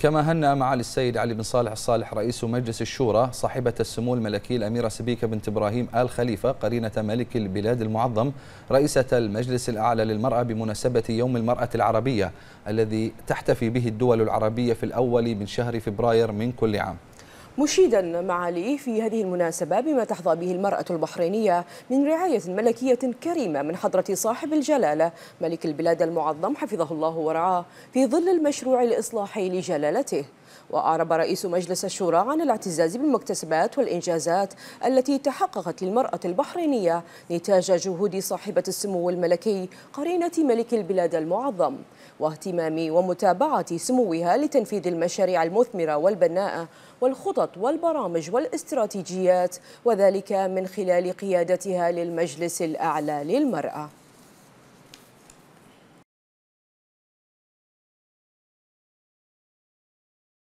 كما هنأ معالي السيد علي بن صالح الصالح رئيس مجلس الشورى صاحبة السمو الملكي الأميرة سبيكة بنت إبراهيم آل خليفة قرينة ملك البلاد المعظم رئيسة المجلس الأعلى للمرأة بمناسبة يوم المرأة العربية الذي تحتفي به الدول العربية في الأول من شهر فبراير من كل عام مشيدا معاليه في هذه المناسبة بما تحظى به المرأة البحرينية من رعاية ملكية كريمة من حضرة صاحب الجلالة ملك البلاد المعظم حفظه الله ورعاه في ظل المشروع الإصلاحي لجلالته وأعرب رئيس مجلس الشورى عن الاعتزاز بالمكتسبات والإنجازات التي تحققت للمرأة البحرينية نتاج جهود صاحبة السمو الملكي قرينة ملك البلاد المعظم واهتمام ومتابعة سموها لتنفيذ المشاريع المثمرة والبناءة والخطط والبرامج والاستراتيجيات وذلك من خلال قيادتها للمجلس الأعلى للمرأة